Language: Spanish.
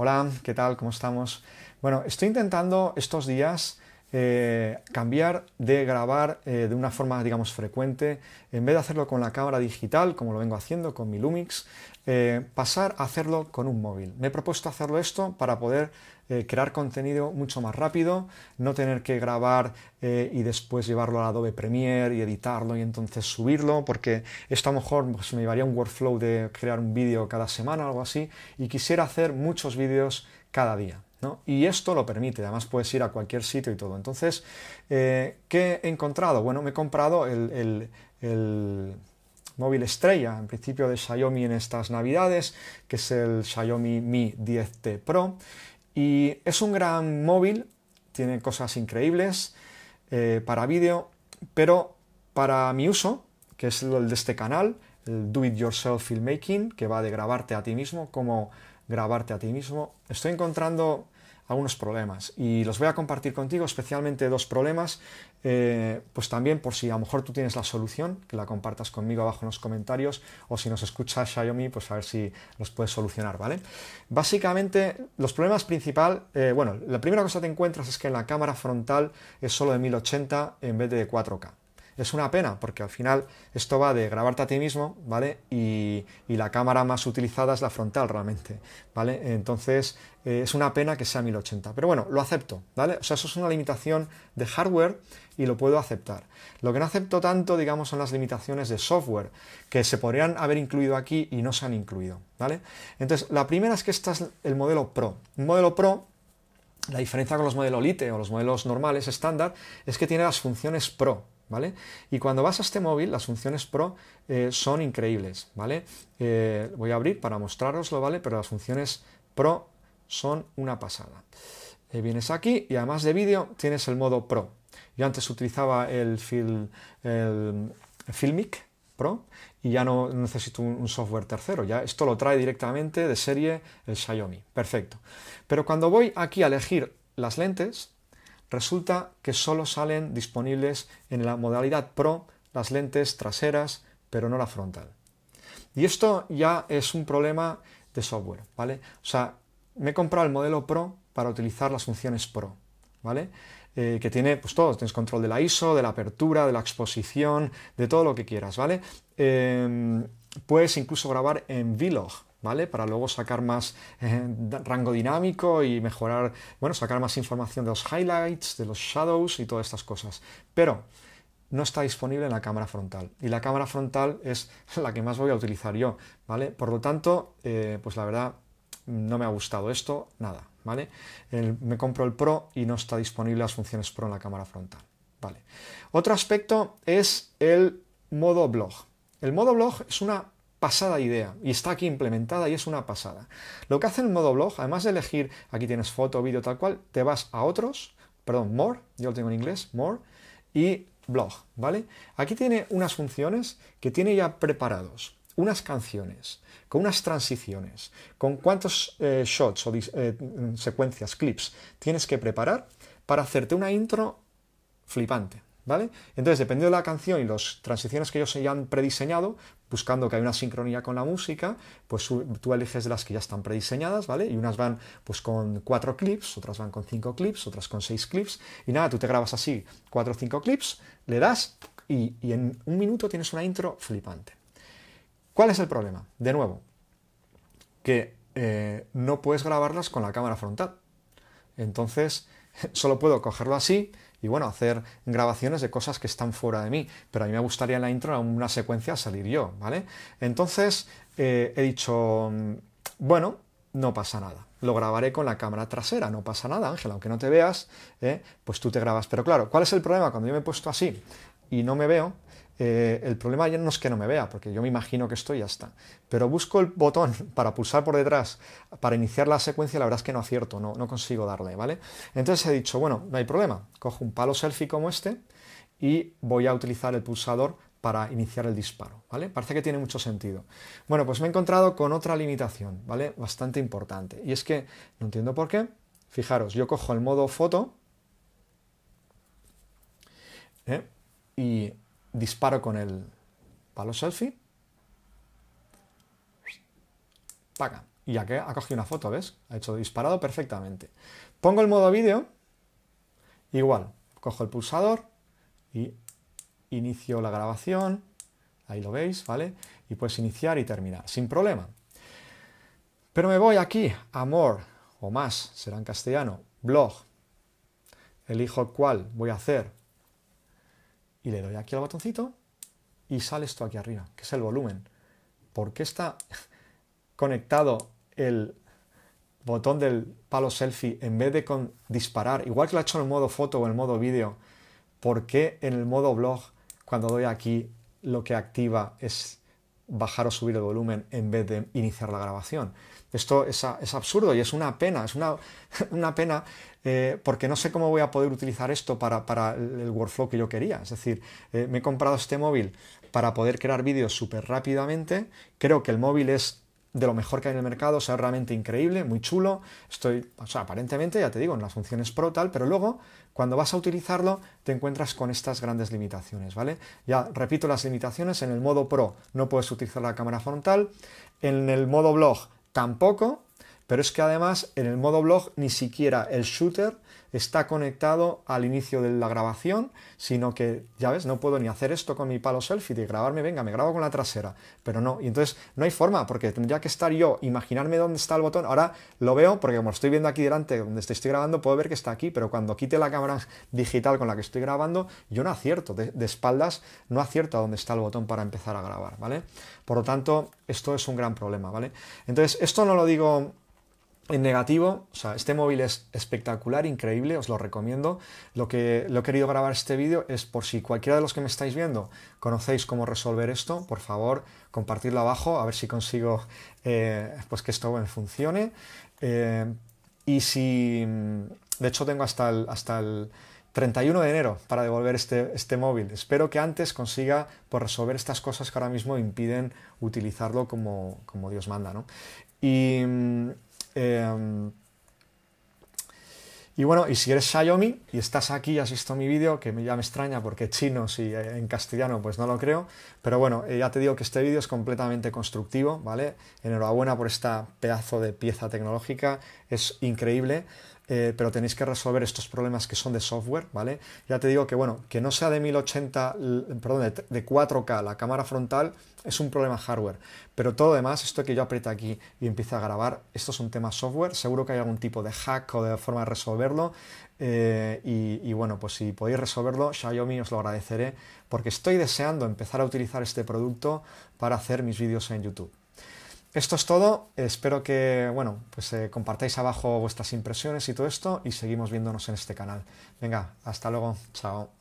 Hola, ¿qué tal? ¿Cómo estamos? Bueno, estoy intentando estos días eh, cambiar de grabar eh, de una forma, digamos, frecuente, en vez de hacerlo con la cámara digital, como lo vengo haciendo con mi Lumix, eh, pasar a hacerlo con un móvil. Me he propuesto hacerlo esto para poder crear contenido mucho más rápido, no tener que grabar y después llevarlo a Adobe Premiere y editarlo y entonces subirlo, porque esto a lo mejor pues, me llevaría un workflow de crear un vídeo cada semana o algo así, y quisiera hacer muchos vídeos cada día. Y esto lo permite, además puedes ir a cualquier sitio y todo. Entonces, eh, ¿qué he encontrado? Bueno, me he comprado el, móvil estrella, en principio de Xiaomi en estas navidades, que es el Xiaomi Mi 10T Pro. Y es un gran móvil, tiene cosas increíbles eh, para vídeo, pero para mi uso, que es el de este canal, el Do It Yourself Filmmaking, que va de grabarte a ti mismo, como grabarte a ti mismo, estoy encontrando algunos problemas y los voy a compartir contigo, especialmente dos problemas, eh, pues también por si a lo mejor tú tienes la solución, que la compartas conmigo abajo en los comentarios o si nos escucha Xiaomi, pues a ver si los puedes solucionar, ¿vale? Básicamente, los problemas principales, eh, bueno, la primera cosa que te encuentras es que en la cámara frontal es solo de 1080 en vez de 4K. Es una pena, porque al final esto va de grabarte a ti mismo, ¿vale? Y, la cámara más utilizada es la frontal realmente, ¿vale? Entonces eh, es una pena que sea 1080. Pero bueno, lo acepto, ¿vale? O sea, eso es una limitación de hardware y lo puedo aceptar. Lo que no acepto tanto, digamos, son las limitaciones de software, que se podrían haber incluido aquí y no se han incluido, ¿vale? Entonces, la primera es que este es el modelo Pro. Un modelo Pro la diferencia con los modelos Lite o los modelos normales estándar es que tiene las funciones Pro, ¿vale? Y cuando vas a este móvil, las funciones Pro eh, son increíbles, ¿vale? Eh, voy a abrir para mostraroslo, ¿vale? Pero las funciones Pro son una pasada. Eh, vienes aquí y además de vídeo tienes el modo Pro. Yo antes utilizaba el, Filmic Pro y ya no necesito un, software tercero, ya esto lo trae directamente de serie el Xiaomi, perfecto. Pero cuando voy aquí a elegir las lentes, resulta que solo salen disponibles en la modalidad Pro las lentes traseras, pero no la frontal. Y esto ya es un problema de software, ¿vale? O sea, me he comprado el modelo Pro para utilizar las funciones Pro, ¿vale? Eh, que tiene pues todo, tienes control de la ISO, de la apertura, de la exposición, de todo lo que quieras, ¿vale? Em, puedes incluso grabar en Vlog, ¿vale? Para luego sacar más eh, rango dinámico y mejorar, bueno, sacar más información de los highlights, de los shadows y todas estas cosas. Pero no está disponible en la cámara frontal. Y la cámara frontal es la que más voy a utilizar yo, ¿vale? Por lo tanto, eh, pues la verdad, no me ha gustado esto, nada, ¿vale? me compro el Pro y no está disponible las funciones Pro en la cámara frontal, ¿vale? Otro aspecto es el modo blog. El modo blog es una pasada idea y está aquí implementada y es una pasada. Lo que hace el modo blog, además de elegir, aquí tienes foto, vídeo, tal cual, te vas a otros, perdón, more, yo lo tengo en inglés, more, y blog, ¿vale? Aquí tiene unas funciones que tiene ya preparados, unas canciones, con unas transiciones, con cuántos eh, shots o eh, secuencias, clips tienes que preparar para hacerte una intro flipante. ¿Vale? Entonces, dependiendo de la canción y las transiciones que ellos hayan prediseñado, buscando que haya una sincronía con la música, pues tú eliges las que ya están prediseñadas, ¿vale? Y unas van pues con cuatro clips, otras van con cinco clips, otras con seis clips, y nada, tú te grabas así, cuatro o cinco clips, le das y, en un minuto tienes una intro flipante. ¿Cuál es el problema? De nuevo, que eh, no puedes grabarlas con la cámara frontal. Entonces, solo puedo cogerlo así, y bueno, hacer grabaciones de cosas que están fuera de mí. Pero a mí me gustaría en la intro, una secuencia, salir yo, ¿vale? Entonces eh, he dicho, mm, bueno, no pasa nada. Lo grabaré con la cámara trasera, no pasa nada, Ángela, aunque no te veas, ¿eh? pues tú te grabas. Pero claro, ¿cuál es el problema? Cuando yo me he puesto así y no me veo, eh, el problema ya no es que no me vea, porque yo me imagino que estoy y ya está. Pero busco el botón para pulsar por detrás, para iniciar la secuencia, la verdad es que no acierto, no, consigo darle, ¿vale? Entonces he dicho, bueno, no hay problema, cojo un palo selfie como este y voy a utilizar el pulsador para iniciar el disparo, ¿vale? Parece que tiene mucho sentido. Bueno, pues me he encontrado con otra limitación, ¿vale? Bastante importante. Y es que, no entiendo por qué, fijaros, yo cojo el modo foto ¿eh? y disparo con el palo selfie. Paga. Y ya que ha cogido una foto, ¿ves? Ha hecho disparado perfectamente. Pongo el modo vídeo. Igual, cojo el pulsador y inicio la grabación. Ahí lo veis, ¿vale? Y puedes iniciar y terminar, sin problema. Pero me voy aquí a more, o más, será en castellano, blog. Elijo cuál voy a hacer y le doy aquí al botoncito y sale esto aquí arriba, que es el volumen. ¿Por qué está conectado el botón del palo selfie en vez de con disparar? Igual que lo ha hecho en el modo foto o en el modo vídeo, ¿por qué en el modo blog cuando doy aquí lo que activa es bajar o subir el volumen en vez de iniciar la grabación. Esto es, absurdo y es una pena, es una, pena eh, porque no sé cómo voy a poder utilizar esto para, el workflow que yo quería. Es decir, eh, me he comprado este móvil para poder crear vídeos súper rápidamente, creo que el móvil es de lo mejor que hay en el mercado, o sea, realmente increíble, muy chulo. Estoy, o sea, aparentemente, ya te digo, en las funciones pro tal, pero luego, cuando vas a utilizarlo, te encuentras con estas grandes limitaciones, ¿vale? Ya repito las limitaciones, en el modo pro no puedes utilizar la cámara frontal, en el modo blog tampoco, pero es que además en el modo blog ni siquiera el shooter está conectado al inicio de la grabación, sino que, ya ves, no puedo ni hacer esto con mi palo selfie de grabarme, venga, me grabo con la trasera, pero no, y entonces no hay forma, porque tendría que estar yo, imaginarme dónde está el botón, ahora lo veo, porque como estoy viendo aquí delante, donde estoy grabando, puedo ver que está aquí, pero cuando quite la cámara digital con la que estoy grabando, yo no acierto, de, de espaldas no acierto a dónde está el botón para empezar a grabar, ¿vale? Por lo tanto, esto es un gran problema, ¿vale? Entonces, esto no lo digo en negativo, o sea, este móvil es espectacular, increíble, os lo recomiendo. Lo que lo he querido grabar este vídeo es por si cualquiera de los que me estáis viendo conocéis cómo resolver esto, por favor, compartirlo abajo, a ver si consigo eh, pues que esto funcione. Eh, y si, mm, de hecho, tengo hasta el, hasta el 31 de enero para devolver este, este móvil. Espero que antes consiga por pues, resolver estas cosas que ahora mismo impiden utilizarlo como, Dios manda, Y mm, Em, y bueno, y si eres Xiaomi y estás aquí y has visto mi vídeo, que ya me extraña porque chino y en castellano pues no lo creo, pero bueno, eh, ya te digo que este vídeo es completamente constructivo, ¿vale? Enhorabuena por esta pedazo de pieza tecnológica, es increíble. Eh, pero tenéis que resolver estos problemas que son de software, ¿vale? Ya te digo que, bueno, que no sea de 1080, perdón, de, 4K la cámara frontal es un problema hardware, pero todo lo demás, esto que yo aprieto aquí y empiezo a grabar, esto es un tema software, seguro que hay algún tipo de hack o de forma de resolverlo, eh, y, y, bueno, pues si podéis resolverlo, Xiaomi os lo agradeceré porque estoy deseando empezar a utilizar este producto para hacer mis vídeos en YouTube. Esto es todo, espero que, bueno, pues eh, compartáis abajo vuestras impresiones y todo esto y seguimos viéndonos en este canal. Venga, hasta luego, chao.